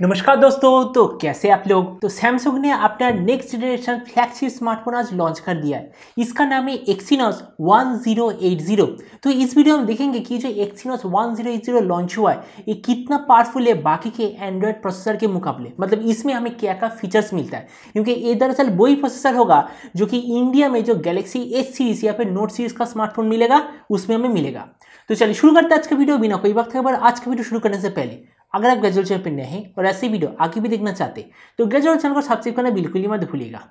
नमस्कार दोस्तों तो कैसे आप लोग तो सैमसंग ने अपना नेक्स्ट जनरेशन फ्लैगशिप स्मार्टफोन आज लॉन्च कर दिया है इसका नाम है एक्सीनोस 1080 तो इस वीडियो में देखेंगे कि जो एक्सीनोस 1080 लॉन्च हुआ है ये कितना पावरफुल है बाकी के एंड्रॉयड प्रोसेसर के मुकाबले मतलब इसमें हमें क्या क्या फीचर्स मिलता है क्योंकि ये दरअसल वही प्रोसेसर होगा जो कि इंडिया में जो गैलेक्सी एस सीरीज या फिर नोट सीरीज का स्मार्टफोन मिलेगा उसमें हमें मिलेगा तो चलिए शुरू करते हैं आज का वीडियो बिना कोई वक्त है आज का वीडियो शुरू करने से पहले अगर आप ग्रेजुअल चैनल पर नए हैं और ऐसी वीडियो आगे भी देखना चाहते तो ग्रेजुअल चैनल को सब्सक्राइब करना बिल्कुल ही मत भूलिएगा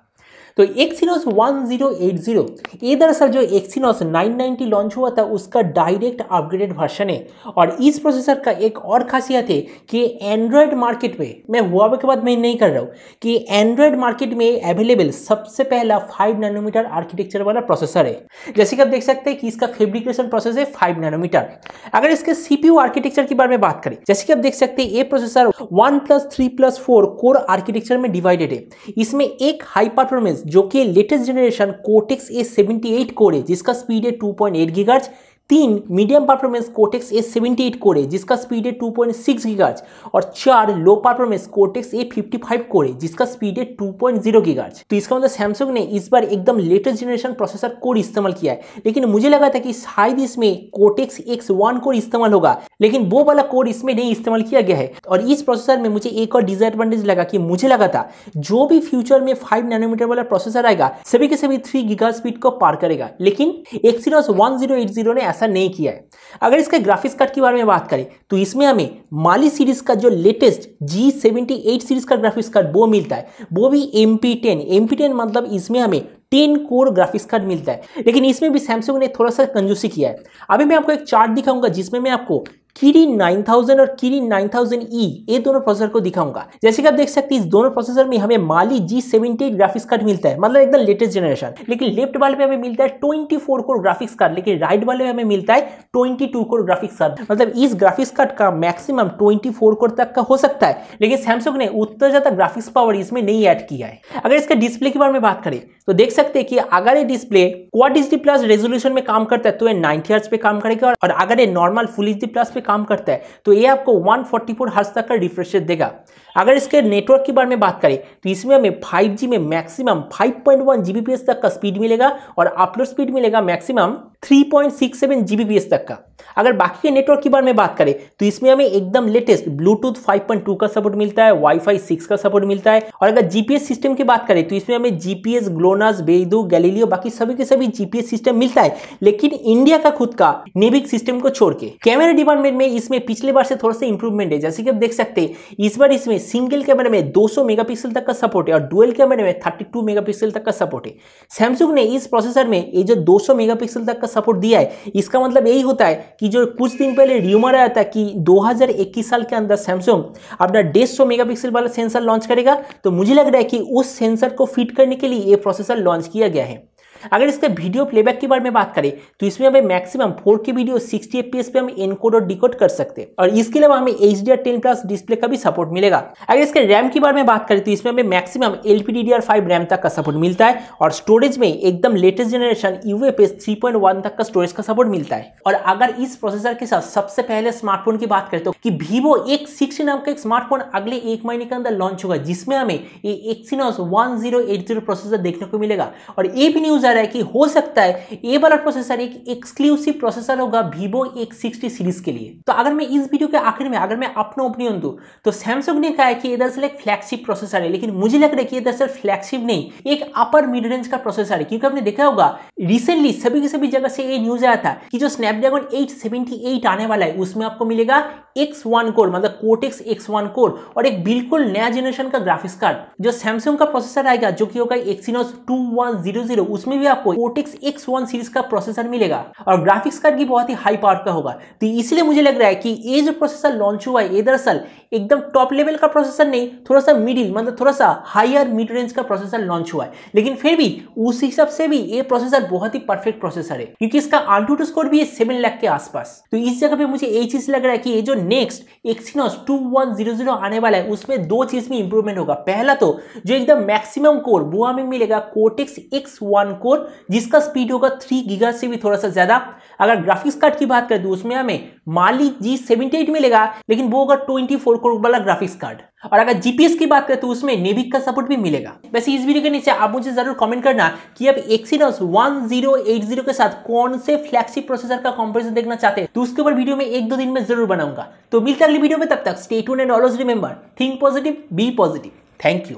तो एक्सीनोस 1080 ये दरअसल जो नाइन 990 लॉन्च हुआ था उसका डायरेक्ट अपग्रेडेड वर्शन है और इस प्रोसेसर का एक और खासियत है कि एंड्रॉयड मार्केट में मैं हुआ के बाद मैं नहीं कर रहा हूँ कि एंड्रॉयड मार्केट में अवेलेबल सबसे पहला फाइव नैनोमीटर आर्किटेक्चर वाला प्रोसेसर है जैसे कि आप देख सकते हैं कि इसका फेब्रिकेशन प्रोसेस है फाइव नैनोमीटर अगर इसके सीपीयू आर्किटेक्चर के बारे में बात करें जैसे कि आप देख सकते हैं ये processor one plus three plus four core architecture में डिवाइडेड है इसमें एक हाई परफॉर्मेंस जो कि latest generation cortex A seventy eight core है जिसका स्पीड है टू पॉइंट एट गीगार्ज तीन medium performance cortex A seventy eight core जिसका स्पीड है टू पॉइंट सिक्स गीगाज और चार low performance cortex A fifty five core जिसका स्पीड है टू पॉइंट जीरो गीगाज तो इसका मतलब सैमसंग ने इस बार एकदम लेटेस्ट जनरेशन प्रोसेसर कोर इस्तेमाल किया है लेकिन मुझे लगा था कि शायद इसमें कोटेक्स एक्स वन कोर इस्तेमाल होगा लेकिन वो वाला कोर इसमें नहीं इस्तेमाल किया गया है और इस प्रोसेसर में मुझे एक और डिसएडवांटेज लगा कि मुझे लगा था जो भी फ्यूचर में फाइव नैनोमीटर वाला प्रोसेसर आएगा सभी के सभी थ्री गीगा स्पीड को पार करेगा लेकिन Exynos one zero eight zero ने ऐसा ऐसा नहीं किया है अगर इसके ग्राफिक्स कार्ड के बारे में बात करें तो इसमें हमें माली सीरीज़ का जो latest G seventy eight series का ग्राफिक्स कार्ड वो मिलता है वो भी M P ten M P ten मतलब इसमें हमें टेन कोर ग्राफिक्स कार्ड मिलता है लेकिन इसमें भी सैमसंग ने थोड़ा सा कंजूसी किया है अभी मैं आपको एक चार्ट दिखाऊंगा जिसमें मैं आपको कीरी 9000 और 9000 9000E e, ये दोनों प्रोसेसर को दिखाऊंगा जैसे कि आप देख सकते हैं इस दोनों प्रोसेसर में हमें Mali G seventy graphics card मिलता है मतलब एकदम लेटेस्ट जनरेशन लेकिन लेफ्ट वाले पे हमें मिलता है 24 कोर ग्राफिक्स कार्ड लेकिन राइट वाले में हमें मिलता है 22 कोर ग्राफिक्स कार्ड मतलब इस ग्राफिक्स कार्ड का मैक्सिमम 24 कोर तक का हो सकता है लेकिन सैमसंग ने उतना ज्यादा ग्राफिक्स पावर इसमें नहीं ऐड किया है अगर इसका डिस्प्ले के बारे में बात करें तो देख सकते हैं कि अगर ये display quad H plus resolution में काम करता है तो ये नाइनटी हर्ट्स पे काम करेगा और अगर ये नॉर्मल फुल एच प्लस पे पे काम करता है तो ये आपको 144 फोर्टी हर्स तक का रिफ्रेश देगा अगर इसके नेटवर्क के बारे में बात करें तो इसमें हमें 5G में मैक्सिमम 5.1 पॉइंट तक का स्पीड मिलेगा और अपलोड स्पीड मिलेगा मैक्सिमम 3.67 पॉइंट तक का अगर बाकी के नेटवर्क की बार में बात करें तो इसमें हमें एकदम लेटेस्ट ब्लूटूथ 5.2 का सपोर्ट मिलता है वाईफाई 6 का सपोर्ट मिलता है और अगर जीपीएस सिस्टम की बात करें तो इसमें हमें जीपीएस ग्लोनास बेदो गैलीलियो बाकी सभी के सभी जीपीएस सिस्टम मिलता है लेकिन इंडिया का खुद का नेविक सिस्टम को छोड़ के कैमरा डिपार्टमेंट में इसमें पिछले बार से थोड़ा सा इंप्रूवमेंट है जैसे कि आप देख सकते हैं इस बार इसमें सिंगल कैमरे में दो सौ तक का सपोर्ट है और डुअल कैमरे में थर्टी टू तक का सपोर्ट है सैमसंग ने इस प्रोसेसर में ये जो दो सौ तक का सपोर्ट दिया है इसका मतलब यही होता है कि जो कुछ दिन पहले र्यूमर आया था कि 2021 साल के अंदर सैमसंग अपना डेढ़ सौ मेगापिक्सल वाला सेंसर लॉन्च करेगा तो मुझे लग रहा है कि उस सेंसर को फिट करने के लिए ये प्रोसेसर लॉन्च किया गया है अगर इसके वीडियो प्लेबैक के बारे में बात करें तो इसमें हमें maximum four K video sixty F पे हम एनकोड और डिकोड कर सकते हैं और इसके अलावा हमें H D R ten plus display का भी सपोर्ट मिलेगा अगर इसके रैम के बारे में बात करें तो इसमें हमें maximum L P D D R five RAM तक का सपोर्ट मिलता है और स्टोरेज में एकदम latest generation U F S three point one तक का स्टोरेज का सपोर्ट मिलता है और अगर इस प्रोसेसर के साथ सबसे पहले स्मार्टफोन की बात करें तो कि वीवो एक सिक्स नाम का एक स्मार्टफोन अगले एक महीने के अंदर लॉन्च होगा जिसमें हमें ये Exynos one zero eight zero processor देखने को मिलेगा और ये भी न्यूज जा रहा है कि हो सकता है ए वाला प्रोसेसर एक एक्सक्लूसिव प्रोसेसर होगा वीवो एक सिक्सटी सीरीज के लिए तो अगर मैं इस वीडियो के आखिर में अगर मैं अपना ओपिनियन दू तो सैमसंग ने कहा है कि दरअसल एक फ्लैगशिप प्रोसेसर है लेकिन मुझे लग रहा है कि दरअसल फ्लैगशिप नहीं एक अपर मिड रेंज का प्रोसेसर है क्योंकि आपने देखा होगा रिसेंटली सभी की सभी जगह से ये न्यूज आया था कि जो स्नैपड्रैगन एट आने वाला है उसमें आपको मिलेगा एक्स वन कोर मतलब कोटेक्स एक्स वन कोर और एक बिल्कुल नया जनरेशन का ग्राफिक्स कार्ड जो सैमसंग का प्रोसेसर आएगा जो कि होगा एक्सीनोस टू उसमें भी आपको कोटेक्स एक्स वन सीरीज का प्रोसेसर मिलेगा और ग्राफिक्स कार्ड भी बहुत ही हाई पावर का होगा तो इसलिए मुझे लग रहा है कि ये जो प्रोसेसर लॉन्च हुआ है ये दरअसल एकदम टॉप लेवल का प्रोसेसर नहीं थोड़ा सा मिडिल मतलब थोड़ा सा हायर मिड रेंज का प्रोसेसर लॉन्च हुआ है लेकिन फिर भी उस हिसाब से भी ये प्रोसेसर बहुत ही परफेक्ट प्रोसेसर है क्योंकि इसका आंटूटू स्कोर भी सेवन लाख के आसपास तो इस जगह पे मुझे ये चीज लग रहा है कि ये जो next Exynos two one zero zero आने वाला है उसमें दो चीज में इंप्रूवमेंट होगा पहला तो जो एकदम मैक्सिमम कोर वो हमें मिलेगा कोटेक्स एक्स वन को फोर जिसका स्पीड होगा थ्री गीगा से भी थोड़ा सा ज्यादा अगर ग्राफिक्स कार्ड की बात करें तो उसमें हमें माली जी सेवेंटी एट मिलेगा लेकिन वो होगा ट्वेंटी फोर करोड़ वाला ग्राफिक्स कार्ड और अगर जीपीएस की बात करें तो उसमें नेविक का सपोर्ट भी मिलेगा वैसे इस वीडियो के नीचे आप मुझे जरूर कमेंट करना कि आप एक्सीनोस 1080 के साथ कौन से फ्लैगशिप प्रोसेसर का कॉम्पेरिजन देखना चाहते हैं तो उसके ऊपर वीडियो में एक दो दिन में जरूर बनाऊंगा तो मिलते अगली वीडियो में तब तक state and always remember think positive be positive thank you